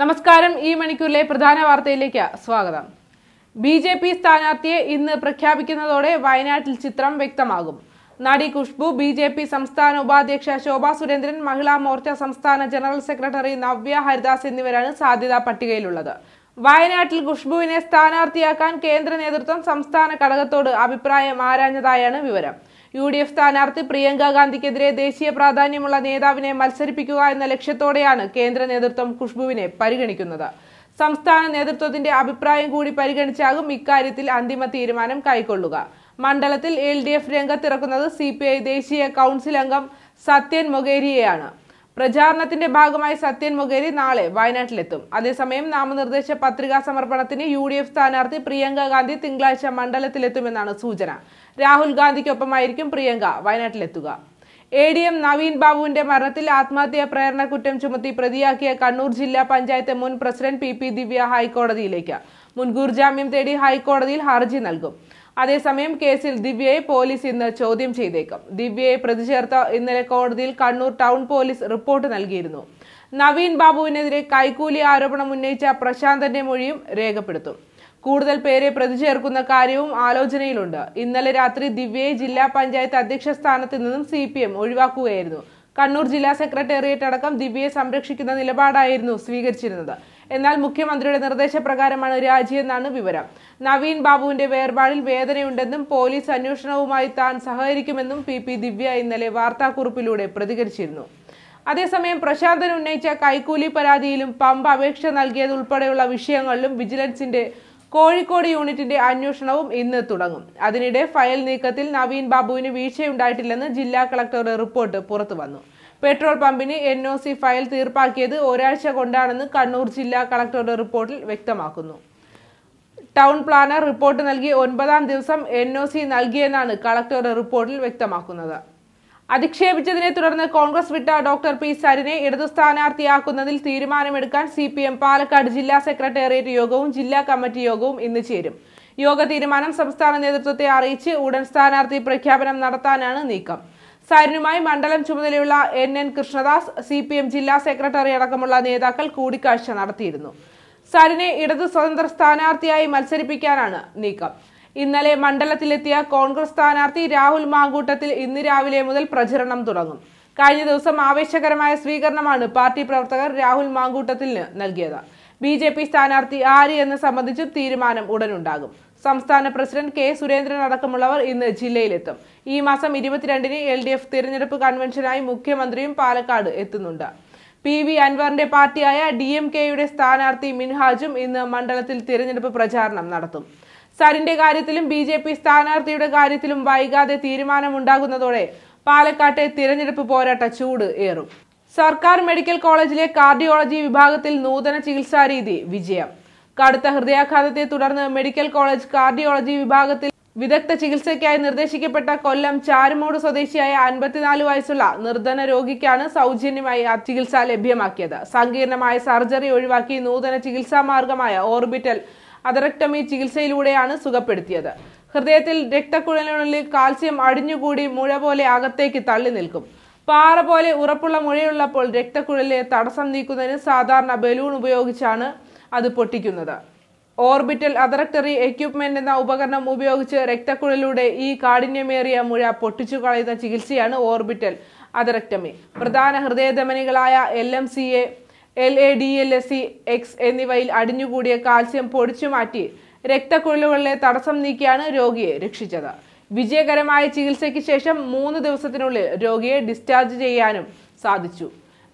നമസ്കാരം ഈ മണിക്കൂറിലെ പ്രധാന വാർത്തയിലേക്ക് സ്വാഗതം ബി ജെ പി സ്ഥാനാർത്ഥിയെ ഇന്ന് പ്രഖ്യാപിക്കുന്നതോടെ വയനാട്ടിൽ ചിത്രം വ്യക്തമാകും നടി ഖുഷ്ബു ബി ജെ പി സംസ്ഥാന ഉപാധ്യക്ഷ ശോഭാ സുരേന്ദ്രൻ മഹിളാ മോർച്ച സംസ്ഥാന ജനറൽ സെക്രട്ടറി നവ്യ ഹരിദാസ് എന്നിവരാണ് സാധ്യതാ പട്ടികയിലുള്ളത് വയനാട്ടിൽ ഖുഷ്ബുവിനെ സ്ഥാനാർത്ഥിയാക്കാൻ കേന്ദ്ര നേതൃത്വം സംസ്ഥാന ഘടകത്തോട് അഭിപ്രായം ആരാഞ്ഞതായാണ് വിവരം യു ഡി എഫ് സ്ഥാനാർത്ഥി പ്രിയങ്ക ഗാന്ധിക്കെതിരെ ദേശീയ പ്രാധാന്യമുള്ള നേതാവിനെ മത്സരിപ്പിക്കുക എന്ന ലക്ഷ്യത്തോടെയാണ് കേന്ദ്ര നേതൃത്വം ഖുഷ്ബുവിനെ പരിഗണിക്കുന്നത് സംസ്ഥാന നേതൃത്വത്തിന്റെ അഭിപ്രായം കൂടി പരിഗണിച്ചാകും ഇക്കാര്യത്തിൽ അന്തിമ തീരുമാനം കൈക്കൊള്ളുക മണ്ഡലത്തിൽ എൽ ഡി എഫ് രംഗത്തിറക്കുന്നത് സി പി ഐ ദേശീയ കൗൺസിൽ അംഗം സത്യൻ മൊഗേരിയെയാണ് പ്രചാരണത്തിന്റെ ഭാഗമായി സത്യൻ മൊഗേരി നാളെ വയനാട്ടിലെത്തും അതേസമയം നാമനിർദ്ദേശ പത്രികാ സമർപ്പണത്തിന് യു ഡി എഫ് സ്ഥാനാർത്ഥി പ്രിയങ്ക ഗാന്ധി തിങ്കളാഴ്ച മണ്ഡലത്തിലെത്തുമെന്നാണ് സൂചന രാഹുൽ ഗാന്ധിക്കൊപ്പമായിരിക്കും പ്രിയങ്ക വയനാട്ടിലെത്തുക എ ഡി എം നവീൻ ബാബുവിന്റെ മരണത്തിൽ ആത്മഹത്യാ പ്രേരണ കുറ്റം ചുമത്തി പ്രതിയാക്കിയ കണ്ണൂർ ജില്ലാ പഞ്ചായത്ത് മുൻ പ്രസിഡന്റ് പി പി ദിവ്യ ഹൈക്കോടതിയിലേക്ക് മുൻകൂർ ജാമ്യം തേടി ഹൈക്കോടതിയിൽ ഹർജി നൽകും അതേസമയം കേസിൽ ദിവ്യയെ പോലീസ് ഇന്ന് ചോദ്യം ചെയ്തേക്കും ദിവ്യയെ പ്രതിചേർത്ത ഇന്നലെ കോടതിയിൽ കണ്ണൂർ ടൗൺ പോലീസ് റിപ്പോർട്ട് നൽകിയിരുന്നു നവീൻ ബാബുവിനെതിരെ കൈക്കൂലി ആരോപണം ഉന്നയിച്ച പ്രശാന്തന്റെ മൊഴിയും രേഖപ്പെടുത്തും കൂടുതൽ പേരെ പ്രതി ചേർക്കുന്ന കാര്യവും ആലോചനയിലുണ്ട് ഇന്നലെ രാത്രി ദിവ്യയെ ജില്ലാ പഞ്ചായത്ത് അധ്യക്ഷ സ്ഥാനത്ത് നിന്നും സി പി എം ഒഴിവാക്കുകയായിരുന്നു കണ്ണൂർ ജില്ലാ സെക്രട്ടേറിയറ്റ് അടക്കം ദിവ്യയെ സംരക്ഷിക്കുന്ന നിലപാടായിരുന്നു സ്വീകരിച്ചിരുന്നത് എന്നാൽ മുഖ്യമന്ത്രിയുടെ നിർദ്ദേശപ്രകാരമാണ് രാജിയെന്നാണ് വിവരം നവീൻ ബാബുവിന്റെ വേർപാടിൽ വേദനയുണ്ടെന്നും പോലീസ് അന്വേഷണവുമായി താൻ സഹകരിക്കുമെന്നും പി പി ദിവ്യ ഇന്നലെ വാർത്താക്കുറിപ്പിലൂടെ പ്രതികരിച്ചിരുന്നു അതേസമയം പ്രശാന്തൻ ഉന്നയിച്ച കൈക്കൂലി പരാതിയിലും പമ്പ് അപേക്ഷ നൽകിയതുൾപ്പെടെയുള്ള വിഷയങ്ങളിലും വിജിലൻസിന്റെ കോഴിക്കോട് യൂണിറ്റിന്റെ അന്വേഷണവും ഇന്ന് തുടങ്ങും അതിനിടെ ഫയൽ നീക്കത്തിൽ നവീൻ ബാബുവിന് വീഴ്ചയുണ്ടായിട്ടില്ലെന്ന് ജില്ലാ കളക്ടറുടെ റിപ്പോർട്ട് പുറത്തു വന്നു പെട്രോൾ പമ്പിന് എൻ ഒ സി ഫയൽ തീർപ്പാക്കിയത് ഒരാഴ്ച കൊണ്ടാണെന്ന് കണ്ണൂർ ജില്ലാ കളക്ടറുടെ റിപ്പോർട്ടിൽ വ്യക്തമാക്കുന്നു ടൗൺ പ്ലാനർ റിപ്പോർട്ട് നൽകി ഒൻപതാം ദിവസം എൻ ഒ സി നൽകിയെന്നാണ് കളക്ടറുടെ റിപ്പോർട്ടിൽ വ്യക്തമാക്കുന്നത് അധിക്ഷേപിച്ചതിനെ തുടർന്ന് കോൺഗ്രസ് വിട്ട ഡോക്ടർ പി സരിനെ ഇടതു സ്ഥാനാർത്ഥിയാക്കുന്നതിൽ തീരുമാനമെടുക്കാൻ സി പി എം പാലക്കാട് ജില്ലാ സെക്രട്ടേറിയറ്റ് യോഗവും ജില്ലാ കമ്മിറ്റി യോഗവും ഇന്ന് ചേരും യോഗ തീരുമാനം സംസ്ഥാന നേതൃത്വത്തെ അറിയിച്ച് ഉടൻ സ്ഥാനാർത്ഥി പ്രഖ്യാപനം നടത്താനാണ് നീക്കം സരിനുമായി മണ്ഡലം ചുമതലയുള്ള N N Krishnadas C P M ജില്ലാ സെക്രട്ടറി അടക്കമുള്ള നേതാക്കൾ കൂടിക്കാഴ്ച നടത്തിയിരുന്നു സരിനെ ഇടതു സ്വതന്ത്ര സ്ഥാനാർത്ഥിയായി മത്സരിപ്പിക്കാനാണ് നീക്കം ഇന്നലെ മണ്ഡലത്തിലെത്തിയ കോൺഗ്രസ് സ്ഥാനാർത്ഥി രാഹുൽ മാങ്കൂട്ടത്തിൽ ഇന്ന് രാവിലെ മുതൽ പ്രചരണം തുടങ്ങും കഴിഞ്ഞ ദിവസം ആവേശകരമായ സ്വീകരണമാണ് പാർട്ടി പ്രവർത്തകർ രാഹുൽ മാങ്കൂട്ടത്തിന് നൽകിയത് ബി ജെ പി സ്ഥാനാർത്ഥി ആര് എന്ന് സംബന്ധിച്ചും തീരുമാനം ഉടനുണ്ടാകും സംസ്ഥാന പ്രസിഡന്റ് കെ സുരേന്ദ്രൻ അടക്കമുള്ളവർ ഇന്ന് ജില്ലയിലെത്തും ഈ മാസം ഇരുപത്തിരണ്ടിന് എൽ ഡി എഫ് തിരഞ്ഞെടുപ്പ് കൺവെൻഷനായി മുഖ്യമന്ത്രിയും പാലക്കാട് എത്തുന്നുണ്ട് പി വി അൻവറിന്റെ പാർട്ടിയായ ഡി എം കെയുടെ സ്ഥാനാർത്ഥി മിൻഹാജും ഇന്ന് മണ്ഡലത്തിൽ തിരഞ്ഞെടുപ്പ് പ്രചാരണം നടത്തും സരിന്റെ കാര്യത്തിലും ബി ജെ പി സ്ഥാനാർത്ഥിയുടെ കാര്യത്തിലും വൈകാതെ തീരുമാനമുണ്ടാകുന്നതോടെ പാലക്കാട്ടെ തിരഞ്ഞെടുപ്പ് പോരാട്ട ചൂട് ഏറും സർക്കാർ മെഡിക്കൽ കോളേജിലെ കാർഡിയോളജി വിഭാഗത്തിൽ നൂതന ചികിത്സാ രീതി വിജയം കടുത്ത ഹൃദയാഘാതത്തെ തുടർന്ന് മെഡിക്കൽ കോളേജ് കാർഡിയോളജി വിഭാഗത്തിൽ വിദഗ്ധ ചികിത്സയ്ക്കായി നിർദ്ദേശിക്കപ്പെട്ട കൊല്ലം ചാരുമൂട് സ്വദേശിയായ അൻപത്തിനാല് വയസ്സുള്ള നിർധന രോഗിക്കാണ് സൗജന്യമായി ചികിത്സ ലഭ്യമാക്കിയത് സങ്കീർണമായ സർജറി ഒഴിവാക്കി നൂതന ചികിത്സാ മാർഗമായ ഓർബിറ്റൽ അതറക്ടമി ചികിത്സയിലൂടെയാണ് സുഖപ്പെടുത്തിയത് ഹൃദയത്തിൽ രക്തക്കുഴലിനുള്ളിൽ കാൽസ്യം അടിഞ്ഞുകൂടി മുഴ പോലെ അകത്തേക്ക് തള്ളി നിൽക്കും പാറ പോലെ ഉറപ്പുള്ള മുഴയുള്ളപ്പോൾ രക്തക്കുഴലിലെ തടസ്സം നീക്കുന്നതിന് സാധാരണ ബലൂൺ ഉപയോഗിച്ചാണ് അത് പൊട്ടിക്കുന്നത് ഓർബിറ്റൽ അതറക്ടറി എക്യുപ്മെന്റ് എന്ന ഉപകരണം ഉപയോഗിച്ച് രക്തക്കുഴലിലൂടെ ഈ കാഠിന്യമേറിയ മുഴ പൊട്ടിച്ചു കളയുന്ന ചികിത്സയാണ് ഓർബിറ്റൽ അതറക്ടമി പ്രധാന ഹൃദയധമനികളായ L M C A L A D L S C X എന്നിവയിൽ അടിഞ്ഞുകൂടിയ കാൽസ്യം പൊടിച്ചു മാറ്റി രക്തക്കുഴലുകളിലെ തടസ്സം നീക്കിയാണ് രോഗിയെ രക്ഷിച്ചത് വിജയകരമായ ചികിത്സയ്ക്ക് ശേഷം മൂന്ന് ദിവസത്തിനുള്ളിൽ രോഗിയെ ഡിസ്ചാർജ് ചെയ്യാനും സാധിച്ചു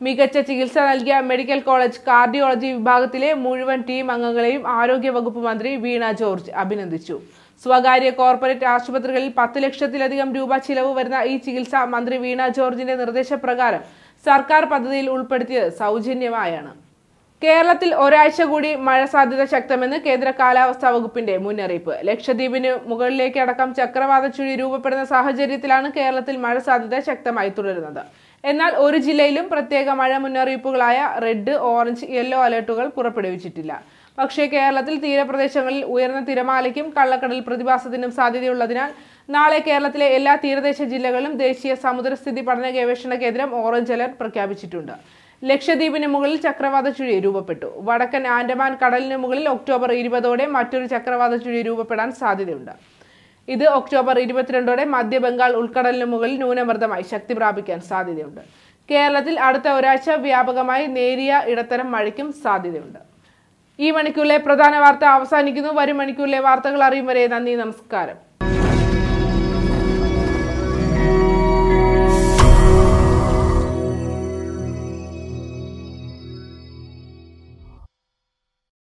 മികച്ച ചികിത്സ നൽകിയ മെഡിക്കൽ കോളേജ് കാർഡിയോളജി വിഭാഗത്തിലെ മുഴുവൻ ടീം അംഗങ്ങളെയും ആരോഗ്യവകുപ്പ് മന്ത്രി വീണ ജോർജ് അഭിനന്ദിച്ചു സ്വകാര്യ കോർപ്പറേറ്റ് ആശുപത്രികളിൽ പത്ത് ലക്ഷത്തിലധികം രൂപ ചിലവ് വരുന്ന ഈ ചികിത്സ മന്ത്രി വീണ ജോർജിന്റെ നിർദ്ദേശപ്രകാരം സർക്കാർ പദ്ധതിയിൽ ഉൾപ്പെടുത്തിയത് സൗജന്യമായാണ് കേരളത്തിൽ ഒരാഴ്ച കൂടി മഴ സാധ്യത ശക്തമെന്ന് കേന്ദ്ര കാലാവസ്ഥാ വകുപ്പിന്റെ മുന്നറിയിപ്പ് ലക്ഷദ്വീപിന് മുകളിലേക്ക് അടക്കം ചക്രവാത ചുഴി രൂപപ്പെടുന്ന സാഹചര്യത്തിലാണ് കേരളത്തിൽ മഴ സാധ്യത ശക്തമായി തുടരുന്നത് എന്നാൽ ഒരു ജില്ലയിലും പ്രത്യേക മഴ മുന്നറിയിപ്പുകളായ റെഡ് ഓറഞ്ച് യെല്ലോ അലർട്ടുകൾ പുറപ്പെടുവിച്ചിട്ടില്ല പക്ഷേ കേരളത്തിൽ തീരപ്രദേശങ്ങളിൽ ഉയർന്ന തിരമാലയ്ക്കും കള്ളക്കടൽ പ്രതിഭാസത്തിനും സാധ്യതയുള്ളതിനാൽ നാളെ കേരളത്തിലെ എല്ലാ തീരദേശ ജില്ലകളിലും ദേശീയ സമുദ്രസ്ഥിതി പഠന ഗവേഷണ കേന്ദ്രം ഓറഞ്ച് അലർട്ട് പ്രഖ്യാപിച്ചിട്ടുണ്ട് ലക്ഷദ്വീപിന് മുകളിൽ ചക്രവാത ചുഴി രൂപപ്പെട്ടു വടക്കൻ ആൻഡമാൻ കടലിന് മുകളിൽ ഒക്ടോബർ ഇരുപതോടെ മറ്റൊരു ചക്രവാത ചുഴി രൂപപ്പെടാൻ സാധ്യതയുണ്ട് ഇത് ഒക്ടോബർ ഇരുപത്തിരണ്ടോടെ മധ്യബംഗാൾ ഉൾക്കടലിന് മുകളിൽ ന്യൂനമർദ്ദമായി ശക്തി പ്രാപിക്കാൻ സാധ്യതയുണ്ട് കേരളത്തിൽ അടുത്ത ഒരാഴ്ച വ്യാപകമായി നേരിയ ഇടത്തരം മഴയ്ക്കും സാധ്യതയുണ്ട് ഈ മണിക്കൂറിലെ പ്രധാന വാർത്ത അവസാനിക്കുന്നു വരും മണിക്കൂറിലെ വാർത്തകൾ അറിയും വരെ നന്ദി നമസ്കാരം